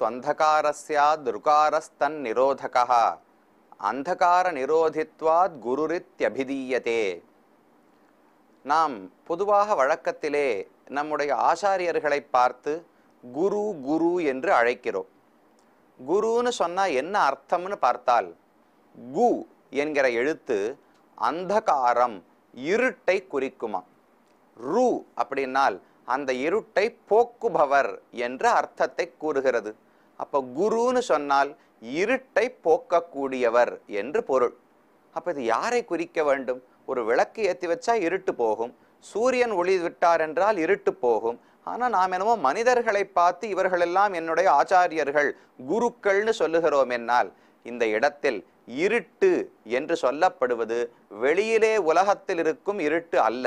त्वन्धकारस्यादृकारस्तन्निरोधकः அந்தகாரநிரோதித்வாத் குருரித்யபிதீயதே நாம் பொதுவாக வழக்கத்திலே நம்முடைய ஆசாரியர்களை பார்த்து குரு குரு என்று அழைக்கிறோம் குருன்னு சொன்னால் என்ன அர்த்தம்னு பார்த்தால் கு என்கிற எழுத்து அந்தகாரம் இருட்டை குறிக்குமா ரு அப்படின்னால் அந்த இருட்டை போக்குபவர் என்ற அர்த்தத்தை கூறுகிறது அப்போ குருன்னு சொன்னால் இருட்டை போக்கக்கூடியவர் என்று பொருள் அப்போ இது யாரை குறிக்க வேண்டும் ஒரு விளக்கு ஏற்றி வச்சா இருட்டு போகும் சூரியன் ஒளி விட்டார் என்றால் இருட்டு போகும் ஆனால் நாம் என்னமோ மனிதர்களை பார்த்து இவர்களெல்லாம் என்னுடைய ஆச்சாரியர்கள் குருக்கள்னு சொல்லுகிறோம் என்னால் இந்த இடத்தில் இருட்டு என்று சொல்லப்படுவது வெளியிலே உலகத்தில் இருக்கும் இருட்டு அல்ல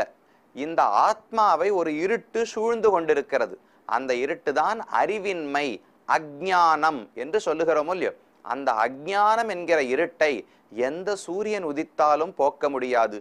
இந்த ஆத்மாவை ஒரு இருட்டு சூழ்ந்து கொண்டிருக்கிறது அந்த இருட்டு தான் அறிவின்மை அக்ஞானம் என்று சொல்லுகிறோமோ இல்லையோ அந்த அக்ஞானம் என்கிற இருட்டை எந்த சூரியன் உதித்தாலும் போக்க முடியாது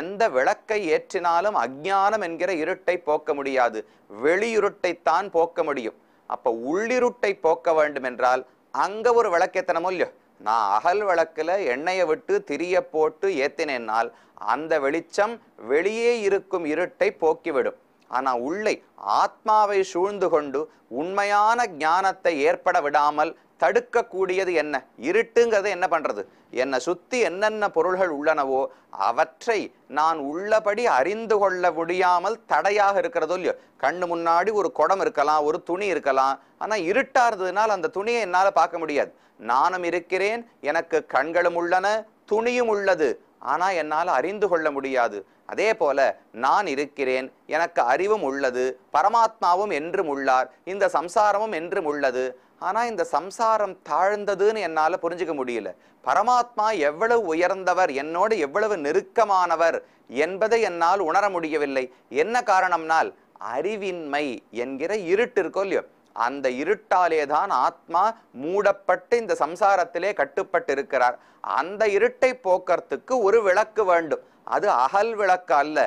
எந்த விளக்கை ஏற்றினாலும் அக்ஞானம் என்கிற இருட்டை போக்க முடியாது வெளியுருட்டைத்தான் போக்க முடியும் அப்போ உள்ளிருட்டை போக்க வேண்டும் என்றால் அங்கே ஒரு விளக்கேத்தனமோ இல்லையோ நான் அகல் விளக்கில் எண்ணெயை விட்டு திரிய போட்டு ஏத்தினேன்னால் அந்த வெளிச்சம் வெளியே இருக்கும் இருட்டை போக்கிவிடும் ஆனால் உள்ளே ஆத்மாவை சூழ்ந்து கொண்டு உண்மையான ஞானத்தை ஏற்பட விடாமல் தடுக்கக்கூடியது என்ன இருட்டுங்கிறது என்ன பண்ணுறது என்னை சுற்றி என்னென்ன பொருள்கள் உள்ளனவோ அவற்றை நான் உள்ளபடி அறிந்து கொள்ள முடியாமல் தடையாக இருக்கிறதோ இல்லையோ கண்ணு முன்னாடி ஒரு குடம் இருக்கலாம் ஒரு துணி இருக்கலாம் ஆனால் இருட்டாக இருந்ததுனால் அந்த துணியை என்னால் பார்க்க முடியாது நானும் இருக்கிறேன் எனக்கு கண்களும் உள்ளன துணியும் உள்ளது ஆனால் என்னால் அறிந்து கொள்ள முடியாது அதே போல நான் இருக்கிறேன் எனக்கு அறிவும் உள்ளது பரமாத்மாவும் என்றும் உள்ளார் இந்த சம்சாரமும் என்றும் உள்ளது ஆனால் இந்த சம்சாரம் தாழ்ந்ததுன்னு என்னால் புரிஞ்சுக்க முடியல பரமாத்மா எவ்வளவு உயர்ந்தவர் என்னோடு எவ்வளவு நெருக்கமானவர் என்பதை என்னால் உணர முடியவில்லை என்ன காரணம்னால் அறிவின்மை என்கிற இருட்டு இருக்கோ இல்லையோ அந்த இருட்டாலே தான் ஆத்மா மூடப்பட்டு இந்த சம்சாரத்திலே கட்டுப்பட்டு இருக்கிறார் அந்த இருட்டை போக்கறதுக்கு ஒரு விளக்கு வேண்டும் அது அகல் விளக்கு அல்ல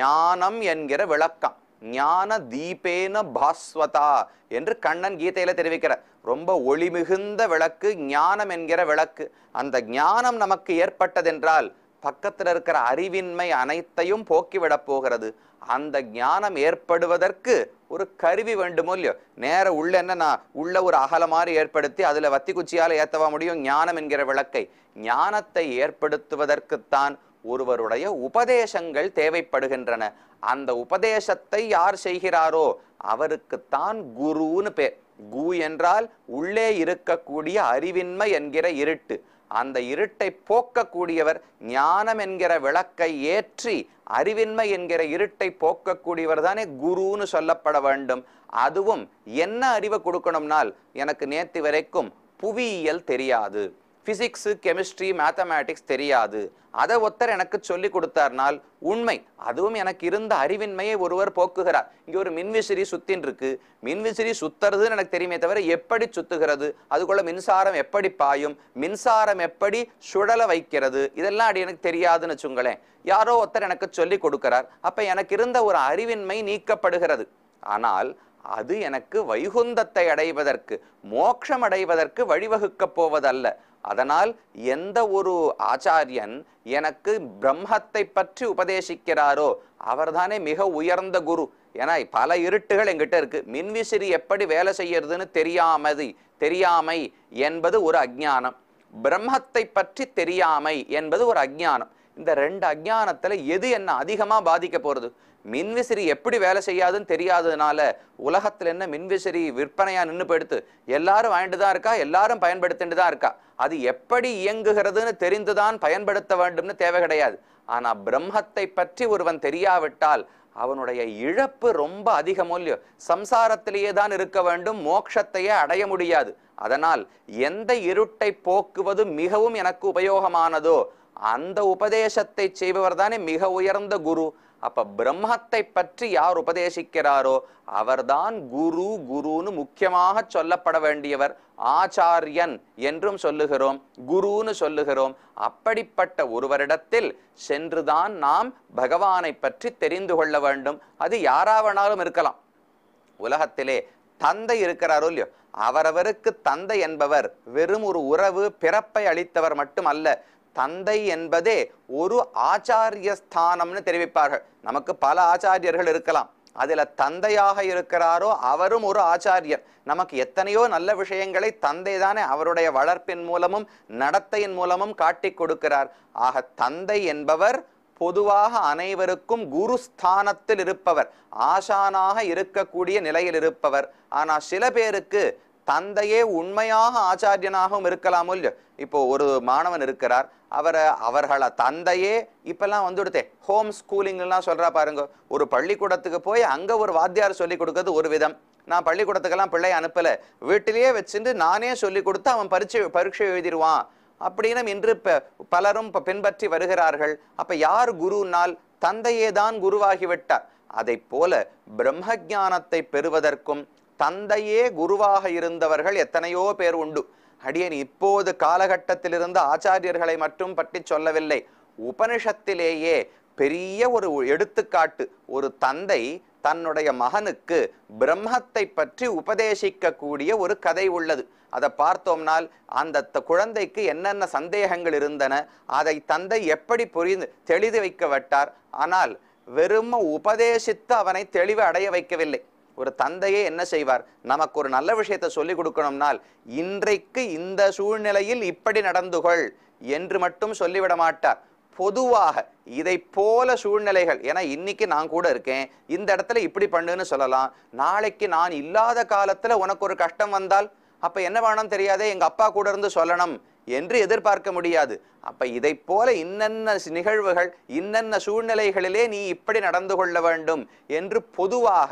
ஞானம் என்கிற விளக்கம் ஞான தீபேன பாஸ்வதா என்று கண்ணன் கீதையில தெரிவிக்கிறார் ரொம்ப ஒளி மிகுந்த விளக்கு ஞானம் என்கிற விளக்கு அந்த ஞானம் நமக்கு ஏற்பட்டதென்றால் பக்கத்தில் இருக்கிற அறிவின்மை அனைத்தையும் போக்கிவிடப் போகிறது அந்த ஞானம் ஏற்படுவதற்கு ஒரு கருவி வேண்டுமோ இல்லையோ நேர உள்ள என்னன்னா உள்ள ஒரு அகல மாதிரி ஏற்படுத்தி அதில் வத்தி குச்சியால் ஏற்றவா முடியும் ஞானம் என்கிற விளக்கை ஞானத்தை ஏற்படுத்துவதற்குத்தான் ஒருவருடைய உபதேசங்கள் தேவைப்படுகின்றன அந்த உபதேசத்தை யார் செய்கிறாரோ அவருக்குத்தான் குருன்னு பேர் கு என்றால் உள்ளே இருக்கக்கூடிய அறிவின்மை என்கிற இருட்டு அந்த இருட்டை போக்கக்கூடியவர் ஞானம் என்கிற விளக்கை ஏற்றி அறிவின்மை என்கிற இருட்டை போக்கக்கூடியவர் தானே குருன்னு சொல்லப்பட வேண்டும் அதுவும் என்ன அறிவை கொடுக்கணும்னால் எனக்கு நேற்று வரைக்கும் புவியியல் தெரியாது ஃபிசிக்ஸு கெமிஸ்ட்ரி மேத்தமேட்டிக்ஸ் தெரியாது அதை ஒருத்தர் எனக்கு சொல்லி கொடுத்தார்னால் உண்மை அதுவும் எனக்கு இருந்த அறிவின்மையை ஒருவர் போக்குகிறார் இங்கே ஒரு மின்விசிறி சுத்தின் இருக்கு மின்விசிறி சுத்துறதுன்னு எனக்கு தெரியுமே தவிர எப்படி சுத்துகிறது அதுக்குள்ள மின்சாரம் எப்படி பாயும் மின்சாரம் எப்படி சுழல வைக்கிறது இதெல்லாம் அப்படி எனக்கு தெரியாதுன்னு வச்சுங்களேன் யாரோ ஒருத்தர் எனக்கு சொல்லி கொடுக்கிறார் அப்போ எனக்கு இருந்த ஒரு அறிவின்மை நீக்கப்படுகிறது ஆனால் அது எனக்கு வைகுந்தத்தை அடைவதற்கு மோட்சம் அடைவதற்கு வழிவகுக்கப் போவதல்ல அதனால் எந்த ஒரு ஆச்சாரியன் எனக்கு பிரம்மத்தை பற்றி உபதேசிக்கிறாரோ அவர்தானே மிக உயர்ந்த குரு ஏன்னா பல இருட்டுகள் எங்கிட்ட இருக்கு மின்விசிறி எப்படி வேலை செய்யறதுன்னு தெரியாமது தெரியாமை என்பது ஒரு அஜ்ஞானம் பிரம்மத்தை பற்றி தெரியாமை என்பது ஒரு அஜ்ஞானம் இந்த ரெண்டு அஜானத்துல எது என்ன அதிகமா பாதிக்க போறது மின்விசிறி எப்படி வேலை செய்யாதுன்னு தெரியாததுனால உலகத்தில் என்ன மின்விசிறி விற்பனையாக நின்று போயிடுத்து எல்லாரும் வாங்கிட்டு தான் இருக்கா எல்லாரும் பயன்படுத்திட்டு தான் இருக்கா அது எப்படி இயங்குகிறதுன்னு தெரிந்துதான் பயன்படுத்த வேண்டும்னு தேவை கிடையாது ஆனால் பிரம்மத்தை பற்றி ஒருவன் தெரியாவிட்டால் அவனுடைய இழப்பு ரொம்ப அதிக சம்சாரத்திலேயே தான் இருக்க வேண்டும் மோட்சத்தையே அடைய முடியாது அதனால் எந்த இருட்டை போக்குவது மிகவும் எனக்கு உபயோகமானதோ அந்த உபதேசத்தை செய்பவர் தானே மிக உயர்ந்த குரு அப்ப பிரம்மத்தை பற்றி யார் உபதேசிக்கிறாரோ அவர்தான் குரு குருன்னு முக்கியமாக சொல்லப்பட வேண்டியவர் ஆச்சாரியன் என்றும் சொல்லுகிறோம் குருன்னு சொல்லுகிறோம் அப்படிப்பட்ட ஒருவரிடத்தில் சென்றுதான் நாம் பகவானை பற்றி தெரிந்து கொள்ள வேண்டும் அது யாராவனாலும் இருக்கலாம் உலகத்திலே தந்தை இருக்கிறாரோ இல்லையோ அவரவருக்கு தந்தை என்பவர் வெறும் ஒரு உறவு பிறப்பை அளித்தவர் மட்டும் அல்ல தந்தை என்பதே ஒரு ஆச்சாரிய ஸ்தானம்னு தெரிவிப்பார்கள் நமக்கு பல ஆச்சாரியர்கள் இருக்கலாம் அதில் தந்தையாக இருக்கிறாரோ அவரும் ஒரு ஆச்சாரியர் நமக்கு எத்தனையோ நல்ல விஷயங்களை தந்தை தானே அவருடைய வளர்ப்பின் மூலமும் நடத்தையின் மூலமும் காட்டி கொடுக்கிறார் ஆக தந்தை என்பவர் பொதுவாக அனைவருக்கும் குருஸ்தானத்தில் இருப்பவர் ஆசானாக இருக்கக்கூடிய நிலையில் இருப்பவர் ஆனால் சில பேருக்கு தந்தையே உண்மையாக ஆச்சாரியனாகவும் இருக்கலாமோ இப்போ ஒரு மாணவன் இருக்கிறார் அவரை அவர்கள தந்தையே இப்பெல்லாம் வந்துடுதே ஹோம் ஸ்கூலிங்லாம் சொல்கிறா பாருங்க ஒரு பள்ளிக்கூடத்துக்கு போய் அங்கே ஒரு வாத்தியார் சொல்லிக் கொடுக்கறது ஒரு விதம் நான் பள்ளிக்கூடத்துக்கெல்லாம் பிள்ளையை அனுப்பலை வீட்டிலேயே வச்சுட்டு நானே சொல்லி கொடுத்து அவன் பரீட்சை பரீட்சை எழுதிடுவான் அப்படின்னு இன்று பலரும் இப்போ பின்பற்றி வருகிறார்கள் அப்போ யார் குருனால் தந்தையே தான் குருவாகிவிட்டார் அதை போல பிரம்ம ஜானத்தை பெறுவதற்கும் தந்தையே குருவாக இருந்தவர்கள் எத்தனையோ பேர் உண்டு அடியன் இப்போது காலகட்டத்திலிருந்து ஆச்சாரியர்களை மட்டும் பற்றி சொல்லவில்லை உபனிஷத்திலேயே பெரிய ஒரு எடுத்துக்காட்டு ஒரு தந்தை தன்னுடைய மகனுக்கு பிரம்மத்தை பற்றி உபதேசிக்கக்கூடிய ஒரு கதை உள்ளது அதை பார்த்தோம்னால் அந்த குழந்தைக்கு என்னென்ன சந்தேகங்கள் இருந்தன அதை தந்தை எப்படி புரிந்து தெளிது வைக்க விட்டார் ஆனால் வெறும உபதேசித்து அவனை தெளிவு அடைய வைக்கவில்லை ஒரு தந்தையே என்ன செய்வார் நமக்கு ஒரு நல்ல விஷயத்தை சொல்லிக் கொடுக்கணும்னால் இன்றைக்கு இந்த சூழ்நிலையில் இப்படி நடந்துகொள் என்று மட்டும் சொல்லிவிட மாட்டார் பொதுவாக இதை போல சூழ்நிலைகள் ஏன்னா இன்னைக்கு நான் கூட இருக்கேன் இந்த இடத்துல இப்படி பண்ணுன்னு சொல்லலாம் நாளைக்கு நான் இல்லாத காலத்தில் உனக்கு ஒரு கஷ்டம் வந்தால் அப்போ என்ன வேணும் தெரியாதே எங்கள் அப்பா கூட இருந்து சொல்லணும் என்று எதிர்பார்க்க முடியாது அப்ப இதை போல இன்னென்ன நிகழ்வுகள் இன்னென்ன சூழ்நிலைகளிலே நீ இப்படி நடந்து கொள்ள வேண்டும் என்று பொதுவாக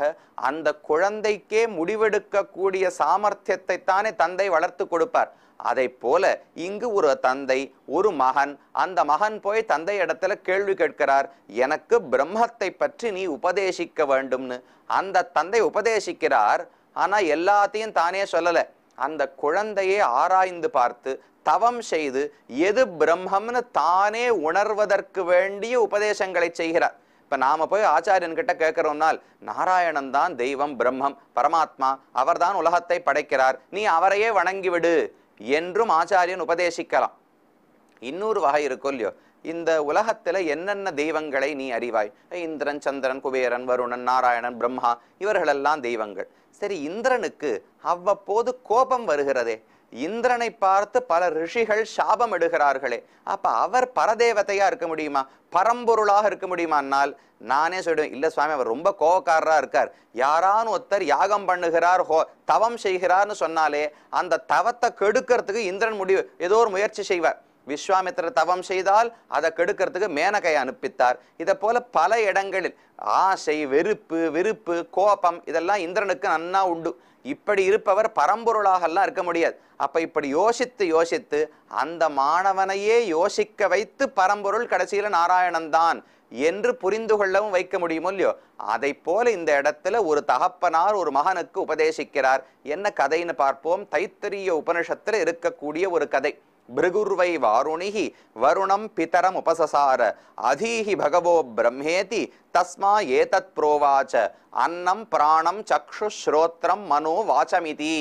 அந்த குழந்தைக்கே முடிவெடுக்கக்கூடிய சாமர்த்தியத்தை தானே தந்தை வளர்த்து கொடுப்பார் அதை போல இங்கு ஒரு தந்தை ஒரு மகன் அந்த மகன் போய் தந்தை இடத்துல கேள்வி கேட்கிறார் எனக்கு பிரம்மத்தை பற்றி நீ உபதேசிக்க வேண்டும்னு அந்த தந்தை உபதேசிக்கிறார் ஆனால் எல்லாத்தையும் தானே சொல்லலை அந்த குழந்தையை ஆராய்ந்து பார்த்து தவம் செய்து எது பிரம்மம்னு தானே உணர்வதற்கு வேண்டிய உபதேசங்களை செய்கிறார் இப்போ நாம் போய் ஆச்சாரியன் கிட்ட கேட்குறோம்னால் நாராயணன் தான் தெய்வம் பிரம்மம் பரமாத்மா அவர்தான் உலகத்தை படைக்கிறார் நீ அவரையே வணங்கிவிடு என்றும் ஆச்சாரியன் உபதேசிக்கலாம் இன்னொரு வகை இருக்கும் இல்லையோ இந்த உலகத்தில் என்னென்ன தெய்வங்களை நீ அறிவாய் இந்திரன் சந்திரன் குபேரன் வருணன் நாராயணன் பிரம்மா இவர்களெல்லாம் தெய்வங்கள் சரி இந்திரனுக்கு அவ்வப்போது கோபம் வருகிறதே இந்திரனை பார்த்து பல ரிஷிகள் சாபம் எடுகிறார்களே அப்ப அவர் பரதேவத்தையா இருக்க முடியுமா பரம்பொருளாக இருக்க முடியுமானால் நானே சொல்லிடுவேன் இல்லை சுவாமி அவர் ரொம்ப கோபக்காரரா இருக்கார் யாரானு ஒருத்தர் யாகம் பண்ணுகிறார் ஹோ தவம் செய்கிறார்னு சொன்னாலே அந்த தவத்தை கெடுக்கிறதுக்கு இந்திரன் முடிவு ஏதோ ஒரு முயற்சி செய்வார் விஸ்வாமித்திரர் தவம் செய்தால் அதை கெடுக்கிறதுக்கு மேனகையை அனுப்பித்தார் இதை போல பல இடங்களில் ஆசை வெறுப்பு விருப்பு கோபம் இதெல்லாம் இந்திரனுக்கு நன்னா உண்டு இப்படி இருப்பவர் பரம்பொருளாகலாம் இருக்க முடியாது அப்போ இப்படி யோசித்து யோசித்து அந்த மாணவனையே யோசிக்க வைத்து பரம்பொருள் கடைசியில் நாராயணன்தான் என்று புரிந்து கொள்ளவும் வைக்க முடியுமோ இல்லையோ அதை போல இந்த இடத்துல ஒரு தகப்பனார் ஒரு மகனுக்கு உபதேசிக்கிறார் என்ன கதைன்னு பார்ப்போம் தைத்தரிய உபனிஷத்தில் இருக்கக்கூடிய ஒரு கதை பிருகுர்வை வாருணிகி வருணம் பிதரம் உபசசார அதீஹி பகவோ பிரம்மேதி தஸ்மா ஏதத் புரோவாச்ச அன்னம் பிராணம் சக்ஷு ஸ்ரோத்ரம் மனோ வாச்சமிதி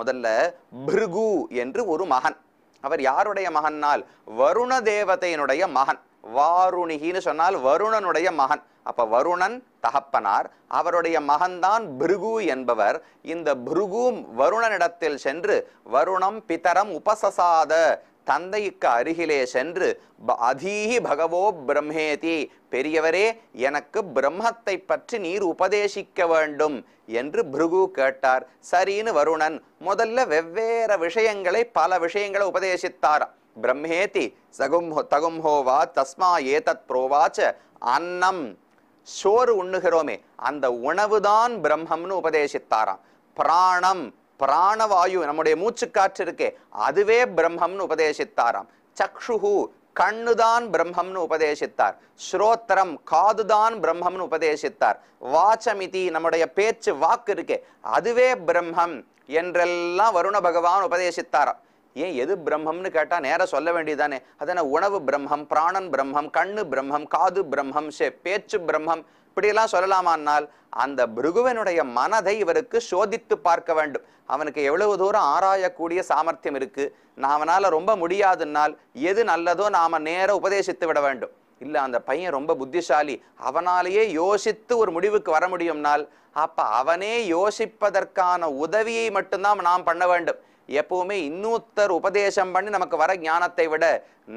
முதல்ல பிருகு என்று ஒரு மகன் அவர் யாருடைய மகன்னால் வருண தேவதையினுடைய மகன் வாருணிகின்னு சொன்னால் வருணனுடைய மகன் அப்ப வருணன் தகப்பனார் அவருடைய மகன்தான் பிருகு என்பவர் இந்த பிருகும் வருணனிடத்தில் சென்று வருணம் பிதரம் உபசசாத தந்தைக்கு அருகிலே சென்று அதீஹி பகவோ பிரம்மேதி பெரியவரே எனக்கு பிரம்மத்தை பற்றி நீர் உபதேசிக்க வேண்டும் என்று பிருகு கேட்டார் சரின்னு வருணன் முதல்ல வெவ்வேறு விஷயங்களை பல விஷயங்களை உபதேசித்தார் பிரம்மேதி சகும் தகும் ஹோவா தஸ்மா ஏதத் புரோவாச்ச அன்னம் சோறு உண்ணுகிறோமே அந்த உணவுதான் பிரம்மம்னு உபதேசித்தாராம் பிராணம் பிராணவாயு நம்முடைய மூச்சுக்காற்று இருக்கே அதுவே பிரம்மம்னு உபதேசித்தாராம் சக்ஷுகு கண்ணுதான் பிரம்மம்னு உபதேசித்தார் ஸ்ரோத்திரம் காதுதான் பிரம்மம்னு உபதேசித்தார் வாச்சமிதி நம்முடைய பேச்சு வாக்கு இருக்கே அதுவே பிரம்மம் என்றெல்லாம் வருண பகவான் உபதேசித்தாராம் ஏன் எது பிரம்மம்னு கேட்டால் நேராக சொல்ல வேண்டியதானே அதனால் உணவு பிரம்மம் பிராணன் பிரம்மம் கண்ணு பிரம்மம் காது பிரம்மம் சே பேச்சு பிரம்மம் இப்படியெல்லாம் சொல்லலாமானால் அந்த பிருகுவனுடைய மனதை இவருக்கு சோதித்து பார்க்க வேண்டும் அவனுக்கு எவ்வளவு தூரம் ஆராயக்கூடிய சாமர்த்தியம் இருக்குது நான் அவனால் ரொம்ப முடியாதுன்னால் எது நல்லதோ நாம் நேர உபதேசித்து விட வேண்டும் இல்லை அந்த பையன் ரொம்ப புத்திசாலி அவனாலேயே யோசித்து ஒரு முடிவுக்கு வர முடியும்னால் அப்போ அவனே யோசிப்பதற்கான உதவியை மட்டும்தான் நாம் பண்ண வேண்டும் எப்பவுமே இன்னொத்தர் உபதேசம் பண்ணி நமக்கு வர ஞானத்தை விட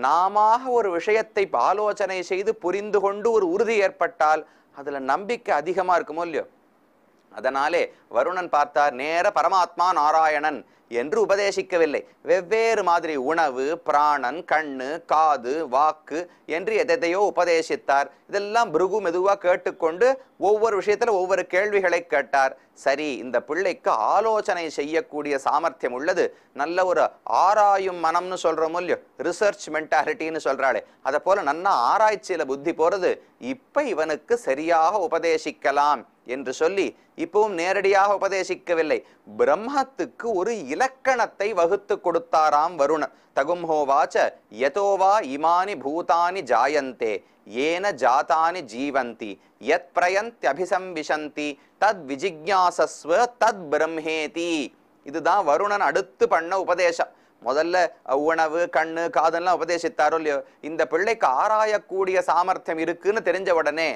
நாம ஒரு விஷயத்தை ஆலோசனை செய்து புரிந்து கொண்டு ஒரு உறுதி ஏற்பட்டால் அதில் நம்பிக்கை அதிகமாக இருக்குமோ இல்லையோ அதனாலே வருணன் பார்த்தார் நேர பரமாத்மா நாராயணன் என்று உபதேசிக்கவில்லை வெவ்வேறு மாதிரி உணவு பிராணன் கண்ணு காது வாக்கு என்று எதையோ உபதேசித்தார் இதெல்லாம் பிருகு மெதுவாக கேட்டுக்கொண்டு ஒவ்வொரு விஷயத்தில் ஒவ்வொரு கேள்விகளை கேட்டார் சரி இந்த பிள்ளைக்கு ஆலோசனை செய்யக்கூடிய சாமர்த்தியம் உள்ளது நல்ல ஒரு ஆராயும் மனம்னு சொல்கிறோமோ இல்லையோ ரிசர்ச் மென்டாலிட்டின்னு சொல்கிறாளே அதை போல் நன்னா ஆராய்ச்சியில் புத்தி போகிறது இப்போ இவனுக்கு சரியாக உபதேசிக்கலாம் என்று சொல்லி இப்பவும் நேரடியாக உபதேசிக்கவில்லை பிரம்மத்துக்கு ஒரு இலக்கணத்தை வகுத்து கொடுத்தாராம் வருணன் தகும்ஹோவாச்ச யதோவா இமானி பூதானி ஜாயந்தே ஏன ஜாதானி ஜீவந்தி யத் பிரயந்தி அபிசம்பிசந்தி தத் விஜிக்யாசஸ்வ தத் பிரம்மேதி இதுதான் வருணன் அடுத்து பண்ண உபதேசம் முதல்ல உணவு கண்ணு காதெல்லாம் உபதேசித்தாரோ இல்லையோ இந்த பிள்ளைக்கு ஆராயக்கூடிய சாமர்த்தியம் இருக்குன்னு தெரிஞ்ச உடனே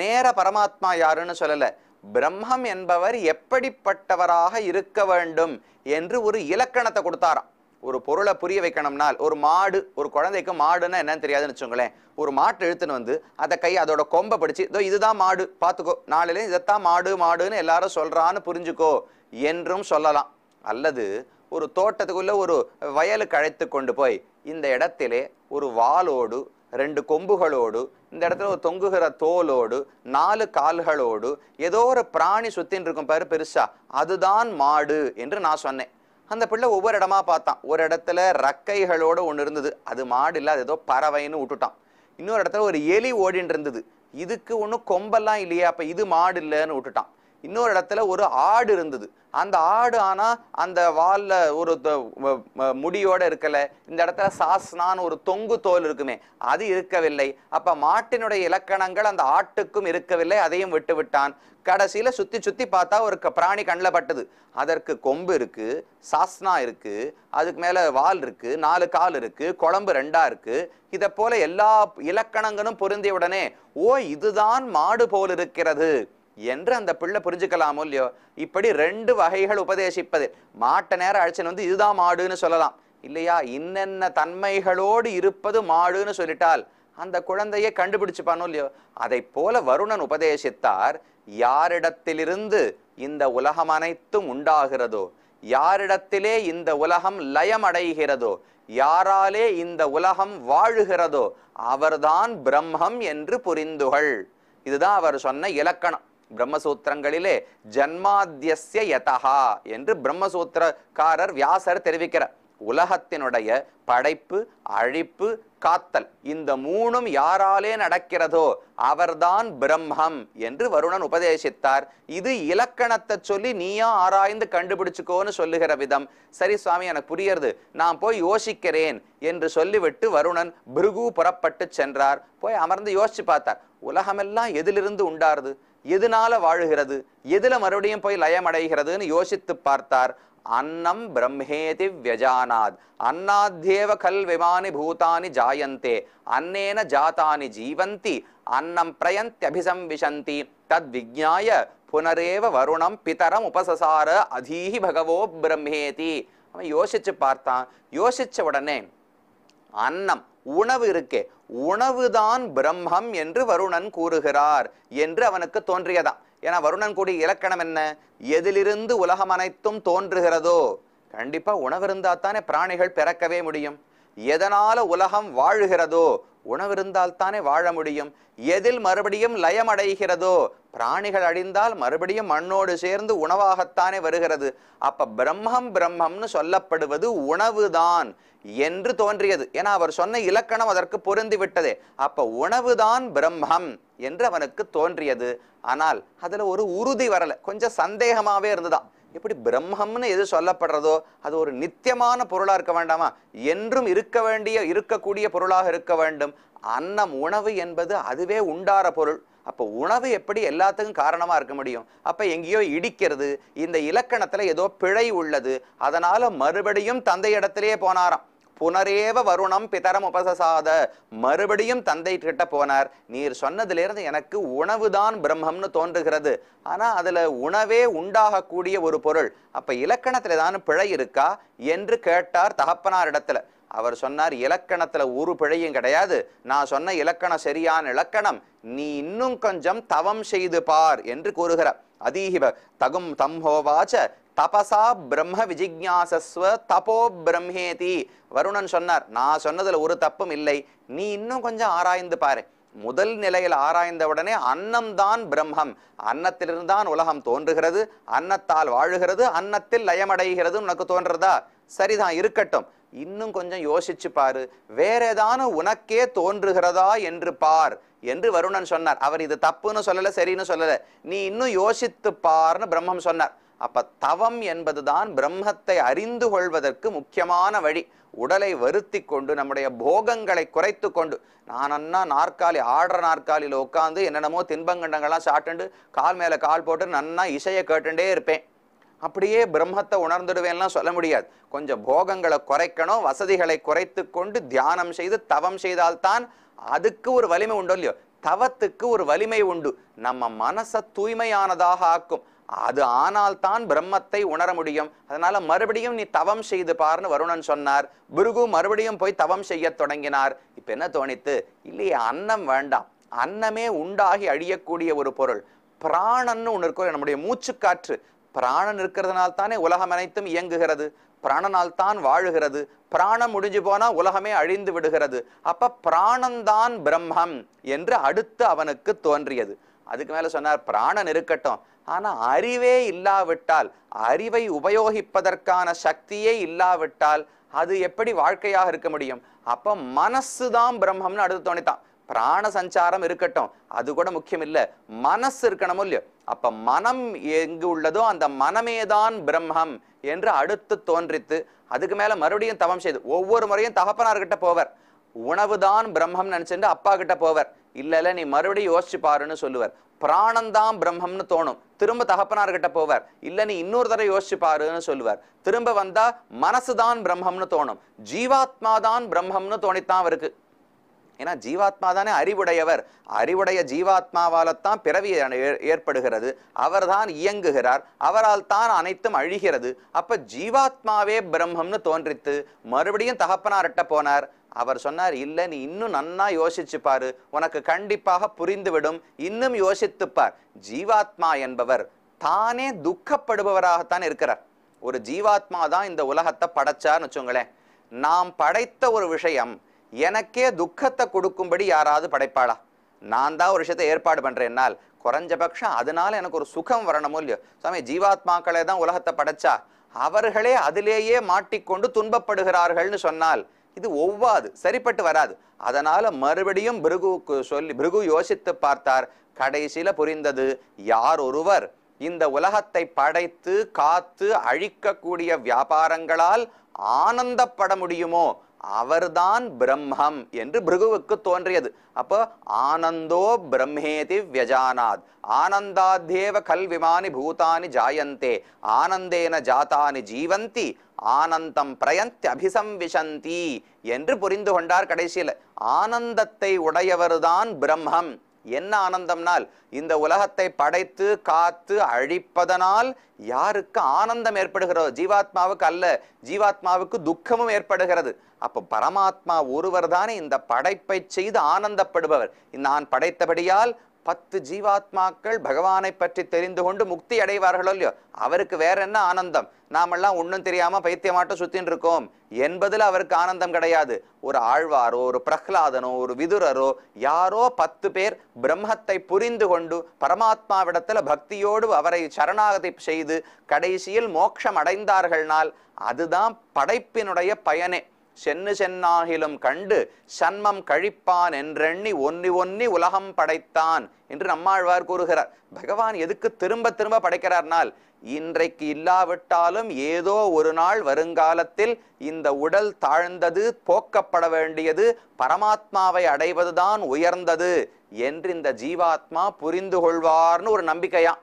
நேர பரமாத்மா யாருன்னு சொல்லலை பிரம்மம் என்பவர் எப்படிப்பட்டவராக இருக்க வேண்டும் என்று ஒரு இலக்கணத்தை கொடுத்தாராம் ஒரு பொருளை புரிய வைக்கணும்னால் ஒரு மாடு ஒரு குழந்தைக்கு மாடுன்னா என்னன்னு தெரியாதுன்னு வச்சுங்களேன் ஒரு மாட்டு எழுத்துன்னு வந்து அதை கை அதோட கொம்பை பிடிச்சி இதோ இதுதான் மாடு பார்த்துக்கோ நாளிலே இதைத்தான் மாடு மாடுன்னு எல்லாரும் சொல்கிறான்னு புரிஞ்சுக்கோ என்றும் சொல்லலாம் அல்லது ஒரு தோட்டத்துக்குள்ளே ஒரு வயலுக்கு அழைத்து கொண்டு போய் இந்த இடத்திலே ஒரு வாளோடு ரெண்டு கொம்புகளோடு இந்த இடத்துல ஒரு தொங்குகிற தோலோடு நாலு கால்களோடு ஏதோ ஒரு பிராணி சுத்தின் இருக்கும் பாரு பெருசா அதுதான் மாடு என்று நான் சொன்னேன் அந்த பிள்ளை ஒவ்வொரு இடமா பார்த்தான் ஒரு இடத்துல ரக்கைகளோடு ஒன்று இருந்தது அது மாடு இல்லை அது ஏதோ பறவைன்னு விட்டுட்டான் இன்னொரு இடத்துல ஒரு எலி ஓடின்னு இருந்தது இதுக்கு ஒன்றும் கொம்பெல்லாம் இல்லையா அப்போ இது மாடு இல்லைன்னு விட்டுட்டான் இன்னொரு இடத்துல ஒரு ஆடு இருந்தது அந்த ஆடு ஆனால் அந்த வாலில் ஒரு முடியோடு இருக்கலை இந்த இடத்துல சாஸ்னான்னு ஒரு தொங்கு தோல் இருக்குமே அது இருக்கவில்லை அப்போ மாட்டினுடைய இலக்கணங்கள் அந்த ஆட்டுக்கும் இருக்கவில்லை அதையும் விட்டு விட்டான் கடைசியில் சுற்றி சுற்றி பார்த்தா ஒரு பிராணி கண்ணில் பட்டது அதற்கு கொம்பு இருக்குது சாஸ்னா இருக்குது அதுக்கு மேலே வால் இருக்குது நாலு கால் இருக்குது குழம்பு ரெண்டாக இருக்குது இதை போல எல்லா இலக்கணங்களும் பொருந்திய உடனே ஓ இதுதான் மாடு போல் இருக்கிறது என்று அந்த பிள்ளை புரிஞ்சுக்கலாமோ இல்லையோ இப்படி ரெண்டு வகைகள் உபதேசிப்பது மாட்டை நேரம் அழைச்சின்னு வந்து இதுதான் மாடுன்னு சொல்லலாம் இல்லையா இன்னென்ன தன்மைகளோடு இருப்பது மாடுன்னு சொல்லிட்டால் அந்த குழந்தையை கண்டுபிடிச்சுப்பானோ இல்லையோ அதை போல வருணன் உபதேசித்தார் யாரிடத்திலிருந்து இந்த உலகம் அனைத்தும் உண்டாகிறதோ யாரிடத்திலே இந்த உலகம் லயம் அடைகிறதோ யாராலே இந்த உலகம் வாழுகிறதோ அவர்தான் பிரம்மம் என்று புரிந்துகள் இதுதான் அவர் சொன்ன இலக்கணம் பிரம்மசூத்திரங்களிலே ஜன்மாத்தியசிய யதஹா என்று பிரம்மசூத்திரக்காரர் வியாசர் தெரிவிக்கிறார் உலகத்தினுடைய படைப்பு அழிப்பு காத்தல் இந்த மூணும் யாராலே நடக்கிறதோ அவர்தான் பிரம்மம் என்று வருணன் உபதேசித்தார் இது இலக்கணத்தை சொல்லி நீயா ஆராய்ந்து கண்டுபிடிச்சுக்கோன்னு சொல்லுகிற விதம் சரி சுவாமி எனக்கு புரியறது நான் போய் யோசிக்கிறேன் என்று சொல்லிவிட்டு வருணன் பிருகு புறப்பட்டு சென்றார் போய் அமர்ந்து யோசிச்சு பார்த்தார் உலகமெல்லாம் எதிலிருந்து உண்டாருது எதனால வாழுகிறது எதுல மறுபடியும் போய் லயம் அடைகிறதுன்னு யோசித்து பார்த்தார் அன்னம் பிரம்மேதி வியஜானாத் அன்னாத்தேவ கல் விமானி பூதானி ஜாயந்தே அன்னேன ஜாத்தானி ஜீவந்தி அன்னம் விசந்தி தத் விஜாய புனரேவ வருணம் பிதரம் உபசசார அதீஹி பகவோ பிரம்மேதி அவன் யோசிச்சு பார்த்தான் யோசிச்ச உடனே அன்னம் உணவு இருக்கே உணவுதான் பிரம்மம் என்று வருணன் கூறுகிறார் என்று அவனுக்கு தோன்றியதாம் ஏன்னா வருணன் கூடிய இலக்கணம் என்ன எதிலிருந்து உலகம் அனைத்தும் தோன்றுகிறதோ கண்டிப்பா உணவு இருந்தா தானே பிராணிகள் பிறக்கவே முடியும் எதனால உலகம் வாழுகிறதோ உணவிருந்தால் தானே வாழ முடியும் எதில் மறுபடியும் லயம் அடைகிறதோ பிராணிகள் அழிந்தால் மறுபடியும் மண்ணோடு சேர்ந்து உணவாகத்தானே வருகிறது அப்ப பிரம்மம் பிரம்மம்னு சொல்லப்படுவது உணவுதான் என்று தோன்றியது ஏன்னா அவர் சொன்ன இலக்கணம் அதற்கு பொருந்தி விட்டதே அப்ப உணவுதான் பிரம்மம் என்று அவனுக்கு தோன்றியது ஆனால் அதுல ஒரு உறுதி வரல கொஞ்சம் சந்தேகமாவே இருந்துதான் இப்படி பிரம்மம்னு எது சொல்லப்படுறதோ அது ஒரு நித்தியமான பொருளாக இருக்க வேண்டாமா என்றும் இருக்க வேண்டிய இருக்கக்கூடிய பொருளாக இருக்க வேண்டும் அன்னம் உணவு என்பது அதுவே உண்டார பொருள் அப்போ உணவு எப்படி எல்லாத்துக்கும் காரணமாக இருக்க முடியும் அப்போ எங்கேயோ இடிக்கிறது இந்த இலக்கணத்தில் ஏதோ பிழை உள்ளது அதனால் மறுபடியும் தந்தை போனாராம் புனரேவ வருணம் பிதரம் உபசசாத மறுபடியும் தந்தை கிட்ட போனார் நீர் சொன்னதிலிருந்து எனக்கு உணவு தான் பிரம்மம்னு தோன்றுகிறது ஆனால் அதில் உணவே உண்டாகக்கூடிய ஒரு பொருள் அப்போ இலக்கணத்தில் ஏதாவது பிழை இருக்கா என்று கேட்டார் தகப்பனார் இடத்துல அவர் சொன்னார் இலக்கணத்தில் ஒரு பிழையும் கிடையாது நான் சொன்ன இலக்கணம் சரியான இலக்கணம் நீ இன்னும் கொஞ்சம் தவம் செய்து பார் என்று கூறுகிறார் அதீஹிவ தகும் தம்ஹோவாச்ச தபசா பிரம்ம விஜிக்யாசஸ்வ தபோ பிரம்மேதி வருணன் சொன்னார் நான் சொன்னதில் ஒரு தப்பும் இல்லை நீ இன்னும் கொஞ்சம் ஆராய்ந்து பாரு முதல் நிலையில் ஆராய்ந்தவுடனே அன்னம்தான் பிரம்மம் அன்னத்திலிருந்து தான் உலகம் தோன்றுகிறது அன்னத்தால் வாழுகிறது அன்னத்தில் லயமடைகிறது உனக்கு தோன்றதா சரிதான் இருக்கட்டும் இன்னும் கொஞ்சம் யோசிச்சு பாரு வேற ஏதான உனக்கே தோன்றுகிறதா என்று பார் என்று வருணன் சொன்னார் அவர் இது தப்புன்னு சொல்லலை சரின்னு சொல்லலை நீ இன்னும் யோசித்து பார்னு பிரம்மம் சொன்னார் அப்போ தவம் என்பதுதான் பிரம்மத்தை அறிந்து கொள்வதற்கு முக்கியமான வழி உடலை வருத்தி கொண்டு நம்முடைய போகங்களை குறைத்து கொண்டு நான் அண்ணா நாற்காலி ஆடுற நாற்காலியில் உட்காந்து என்னென்னமோ தின்பங்கண்டங்கள்லாம் சாப்பிட்டுண்டு கால் மேலே கால் போட்டு நன்னா இசையை கேட்டுட்டே இருப்பேன் அப்படியே பிரம்மத்தை உணர்ந்துடுவேன்லாம் சொல்ல முடியாது கொஞ்சம் போகங்களை குறைக்கணும் வசதிகளை குறைத்து கொண்டு தியானம் செய்து தவம் செய்தால்தான் அதுக்கு ஒரு வலிமை உண்டோ இல்லையோ தவத்துக்கு ஒரு வலிமை உண்டு நம்ம மனசை தூய்மையானதாக ஆக்கும் அது ஆனால் தான் பிரம்மத்தை உணர முடியும் அதனால மறுபடியும் நீ தவம் செய்து பார்னு வருணன் சொன்னார் புருகு மறுபடியும் போய் தவம் செய்ய தொடங்கினார் இப்ப என்ன தோணித்து இல்லையே அன்னம் வேண்டாம் அன்னமே உண்டாகி அழியக்கூடிய ஒரு பொருள் பிராணன்னு ஒன்று இருக்கும் நம்முடைய மூச்சுக்காற்று பிராணன் இருக்கிறதுனால தானே உலகம் அனைத்தும் இயங்குகிறது பிராணனால் தான் வாழுகிறது பிராணம் முடிஞ்சு போனா உலகமே அழிந்து விடுகிறது அப்ப பிராணந்தான் பிரம்மம் என்று அடுத்து அவனுக்கு தோன்றியது அதுக்கு மேல சொன்னார் பிராணன் இருக்கட்டும் ஆனால் அறிவே இல்லாவிட்டால் அறிவை உபயோகிப்பதற்கான சக்தியே இல்லாவிட்டால் அது எப்படி வாழ்க்கையாக இருக்க முடியும் அப்போ மனசு தான் பிரம்மம்னு அடுத்து தோணித்தான் பிராண சஞ்சாரம் இருக்கட்டும் அது கூட முக்கியம் இல்லை மனசு இருக்கணும் இல்லையோ அப்போ மனம் எங்கு உள்ளதோ அந்த மனமே தான் பிரம்மம் என்று அடுத்து தோன்றித்து அதுக்கு மேலே மறுபடியும் தவம் செய்து ஒவ்வொரு முறையும் தகப்பனார்கிட்ட போவர் உணவு தான் பிரம்மம் நினைச்சுட்டு அப்பா கிட்ட போவர் இல்லை நீ மறுபடியும் யோசிச்சு பாருன்னு சொல்லுவார் பிராணந்தான் பிரம்மம்னு தோணும் திரும்ப தகப்பனார்கிட்ட போவார் இல்லை நீ இன்னொரு தடவை யோசிச்சு பாருன்னு சொல்லுவார் திரும்ப வந்தா மனசு தான் பிரம்மம்னு தோணும் ஜீவாத்மா தான் பிரம்மம்னு தோணித்தான் அவருக்கு ஏன்னா ஜீவாத்மா தானே அறிவுடையவர் அறிவுடைய ஜீவாத்மாவால்தான் பிறவி ஏற்படுகிறது அவர் தான் இயங்குகிறார் அவரால் தான் அனைத்தும் அழிகிறது அப்ப ஜீவாத்மாவே பிரம்மம்னு தோன்றித்து மறுபடியும் தகப்பனார்கிட்ட போனார் அவர் சொன்னார் இல்லை நீ இன்னும் நன்னா பாரு உனக்கு கண்டிப்பாக புரிந்துவிடும் இன்னும் யோசித்துப்பார் ஜீவாத்மா என்பவர் தானே துக்கப்படுபவராகத்தான் இருக்கிறார் ஒரு ஜீவாத்மா தான் இந்த உலகத்தை படைச்சார்னு வச்சுங்களேன் நாம் படைத்த ஒரு விஷயம் எனக்கே துக்கத்தை கொடுக்கும்படி யாராவது படைப்பாளா நான் தான் ஒரு விஷயத்தை ஏற்பாடு பண்ணுறேன்னால் குறைஞ்சபட்சம் அதனால எனக்கு ஒரு சுகம் வரணுமோ இல்லையோ சுவாமி ஜீவாத்மாக்களே தான் உலகத்தை படைச்சா அவர்களே அதிலேயே மாட்டிக்கொண்டு துன்பப்படுகிறார்கள்னு சொன்னால் இது ஒவ்வாது சரிப்பட்டு வராது அதனால் மறுபடியும் பிருகுவுக்கு சொல்லி பிருகு யோசித்து பார்த்தார் கடைசியில புரிந்தது யார் ஒருவர் இந்த உலகத்தை படைத்து காத்து அழிக்கக்கூடிய வியாபாரங்களால் ஆனந்தப்பட முடியுமோ அவர்தான் பிரம்மம் என்று பிருகுவுக்கு தோன்றியது அப்போ ஆனந்தோ பிரம்மேதி வியஜானாத் ஆனந்தாத்தேவ கல்விமானி பூதானி ஜாயந்தே ஆனந்தேன ஜாத்தானி ஜீவந்தி ஆனந்தம் பிரயந்தி அபிசம்விசந்தி என்று புரிந்து கொண்டார் கடைசியில் ஆனந்தத்தை உடையவர்தான் பிரம்மம் என்ன ஆனந்தம்னால் இந்த உலகத்தை படைத்து காத்து அழிப்பதனால் யாருக்கு ஆனந்தம் ஏற்படுகிறதோ ஜீவாத்மாவுக்கு அல்ல ஜீவாத்மாவுக்கு துக்கமும் ஏற்படுகிறது அப்போ பரமாத்மா ஒருவர் தானே இந்த படைப்பை செய்து ஆனந்தப்படுபவர் நான் படைத்தபடியால் பத்து ஜீவாத்மாக்கள் பகவானை பற்றி தெரிந்து கொண்டு முக்தி அடைவார்களோ இல்லையோ அவருக்கு வேற என்ன ஆனந்தம் நாமெல்லாம் ஒன்றும் தெரியாமல் பைத்தியமாட்டம் சுத்தின்னு இருக்கோம் என்பதில் அவருக்கு ஆனந்தம் கிடையாது ஒரு ஆழ்வாரோ ஒரு பிரஹ்லாதனோ ஒரு விதுரரோ யாரோ பத்து பேர் பிரம்மத்தை புரிந்து கொண்டு பரமாத்மாவிடத்தில் பக்தியோடு அவரை சரணாகதி செய்து கடைசியில் மோட்சம் அடைந்தார்கள்னால் அதுதான் படைப்பினுடைய பயனே சென்னு சென்னாகிலும் கண்டு சன்மம் கழிப்பான் என்றெண்ணி ஒன்னி ஒன்னி உலகம் படைத்தான் என்று நம்மாழ்வார் கூறுகிறார் பகவான் எதுக்கு திரும்ப திரும்ப படைக்கிறார்னால் இன்றைக்கு இல்லாவிட்டாலும் ஏதோ ஒரு நாள் வருங்காலத்தில் இந்த உடல் தாழ்ந்தது போக்கப்பட வேண்டியது பரமாத்மாவை அடைவதுதான் உயர்ந்தது என்று இந்த ஜீவாத்மா புரிந்து கொள்வார்னு ஒரு நம்பிக்கையான்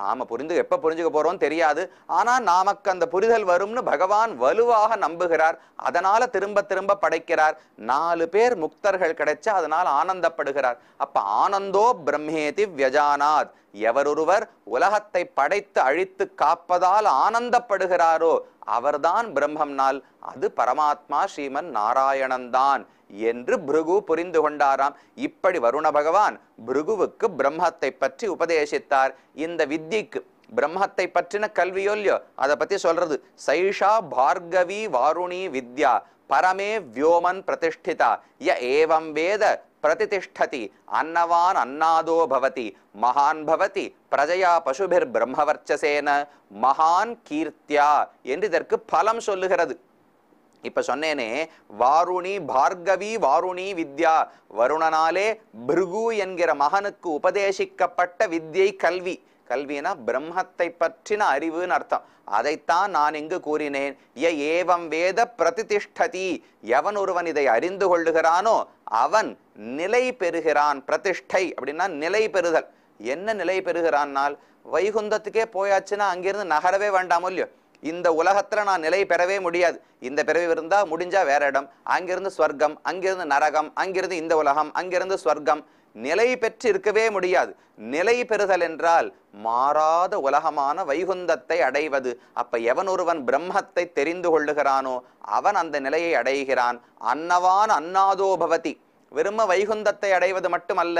நாம புரிந்து எப்போ புரிஞ்சுக்க போகிறோம் தெரியாது ஆனால் நாமக்கு அந்த புரிதல் வரும்னு பகவான் வலுவாக நம்புகிறார் அதனால் திரும்ப திரும்ப படைக்கிறார் நாலு பேர் முக்தர்கள் கிடைச்ச அதனால் ஆனந்தப்படுகிறார் அப்போ ஆனந்தோ பிரம்மேதி வியஜானாத் எவரொருவர் உலகத்தை படைத்து அழித்து காப்பதால் ஆனந்தப்படுகிறாரோ அவர்தான் பிரம்மம்னால் அது பரமாத்மா ஸ்ரீமன் நாராயணன்தான் என்று பிருகு புரிந்து கொண்டாராம் இப்படி வருண பகவான் பிருகுவுக்கு பிரம்மத்தை பற்றி உபதேசித்தார் இந்த வித்திக்கு பிரம்மத்தை பற்றின கல்வியோ இல்லையோ அதை பற்றி சொல்றது சைஷா பார்கவி வாருணி வித்யா பரமே வியோமன் பிரதிஷ்டிதா ய ஏவம் வேத பிரதிதிஷ்டதி அன்னவான் அன்னாதோ பவதி மகான் பவதி பிரஜயா பசுபிர் பிரம்மவர்ச்சசேன மகான் கீர்த்தியா என்று இதற்கு பலம் சொல்லுகிறது இப்போ சொன்னேனே வாருணி பார்கவி வாருணி வித்யா வருணனாலே பிருகு என்கிற மகனுக்கு உபதேசிக்கப்பட்ட வித்யை கல்வி கல்வினா பிரம்மத்தை பற்றின அறிவுன்னு அர்த்தம் அதைத்தான் நான் இங்கு கூறினேன் ஏ ஏவம் வேத பிரதிதிஷ்டதி எவன் ஒருவன் இதை அறிந்து கொள்ளுகிறானோ அவன் நிலை பெறுகிறான் பிரதிஷ்டை அப்படின்னா நிலை பெறுதல் என்ன நிலை பெறுகிறான்னால் வைகுந்தத்துக்கே போயாச்சுன்னா அங்கிருந்து நகரவே வேண்டாமோ இல்லையோ இந்த உலகத்தில் நான் நிலை பெறவே முடியாது இந்த பிறவி இருந்தால் முடிஞ்சால் வேற இடம் அங்கிருந்து ஸ்வர்க்கம் அங்கிருந்து நரகம் அங்கிருந்து இந்த உலகம் அங்கிருந்து ஸ்வர்க்கம் நிலை பெற்று இருக்கவே முடியாது நிலை பெறுதல் என்றால் மாறாத உலகமான வைகுந்தத்தை அடைவது அப்ப எவன் ஒருவன் பிரம்மத்தை தெரிந்து கொள்ளுகிறானோ அவன் அந்த நிலையை அடைகிறான் அன்னவான் அன்னாதோ பவதி வெறும வைகுந்தத்தை அடைவது மட்டுமல்ல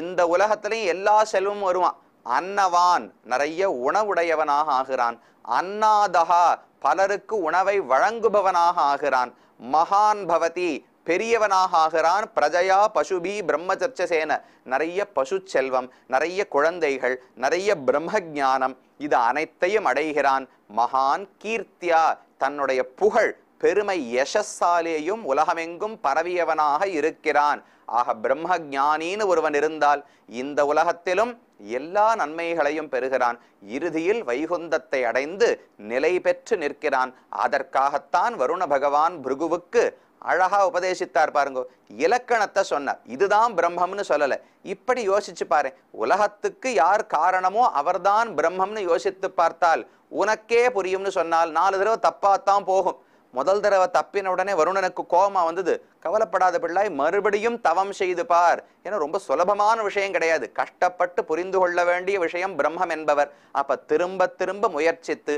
இந்த உலகத்திலையும் எல்லா செல்வமும் வருவான் அன்னவான் நிறைய உணவுடையவனாக ஆகிறான் அன்னாதகா பலருக்கு உணவை வழங்குபவனாக ஆகிறான் மகான் பவதி பெரியவனாக ஆகிறான் பிரஜயா பசுபி பிரம்மச்சர்ச்சசேன நிறைய பசு செல்வம் நிறைய குழந்தைகள் நிறைய பிரம்ம ஜானம் இது அனைத்தையும் அடைகிறான் மகான் கீர்த்தியா தன்னுடைய புகழ் பெருமை யசஸ்ஸாலேயும் உலகமெங்கும் பரவியவனாக இருக்கிறான் ஆக பிரம்ம ஜானின்னு ஒருவன் இருந்தால் இந்த உலகத்திலும் எல்லா நன்மைகளையும் பெறுகிறான் இறுதியில் வைகுந்தத்தை அடைந்து நிலை பெற்று நிற்கிறான் அதற்காகத்தான் வருண பகவான் பிருகுவுக்கு அழகா உபதேசித்தார் பாருங்க இலக்கணத்தை சொன்னார் இதுதான் பிரம்மம்னு சொல்லல இப்படி யோசிச்சு பாரு உலகத்துக்கு யார் காரணமோ அவர்தான் பிரம்மம்னு யோசித்து பார்த்தால் உனக்கே புரியும்னு சொன்னால் நாலு தடவை தப்பாத்தான் போகும் முதல் தடவை தப்பின உடனே வருணனுக்கு கோபமா வந்தது கவலைப்படாத பிள்ளாய் மறுபடியும் தவம் செய்து பார் ஏன்னா ரொம்ப சுலபமான விஷயம் கிடையாது கஷ்டப்பட்டு புரிந்து கொள்ள வேண்டிய விஷயம் பிரம்மம் என்பவர் அப்ப திரும்ப திரும்ப முயற்சித்து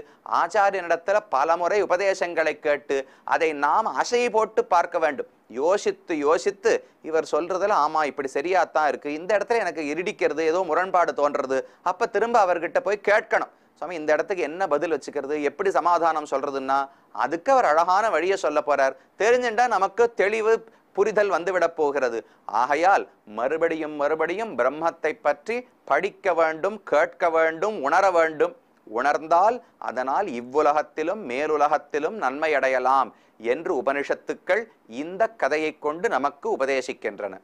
பல பலமுறை உபதேசங்களை கேட்டு அதை நாம் அசை போட்டு பார்க்க வேண்டும் யோசித்து யோசித்து இவர் சொல்றதுல ஆமா இப்படி சரியாத்தான் இருக்கு இந்த இடத்துல எனக்கு இருடிக்கிறது ஏதோ முரண்பாடு தோன்றது அப்ப திரும்ப அவர்கிட்ட போய் கேட்கணும் சுவாமி இந்த இடத்துக்கு என்ன பதில் வச்சுக்கிறது எப்படி சமாதானம் சொல்றதுன்னா அதுக்கு அவர் அழகான வழியை சொல்ல போறார் தெரிஞ்சுட்டா நமக்கு தெளிவு புரிதல் வந்துவிடப் போகிறது ஆகையால் மறுபடியும் மறுபடியும் பிரம்மத்தை பற்றி படிக்க வேண்டும் கேட்க வேண்டும் உணர வேண்டும் உணர்ந்தால் அதனால் இவ்வுலகத்திலும் மேலுலகத்திலும் நன்மை அடையலாம் என்று உபனிஷத்துக்கள் இந்த கதையை கொண்டு நமக்கு உபதேசிக்கின்றன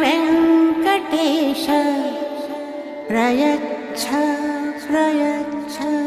वेङ्कटेश प्रयच्छ प्रयच्छ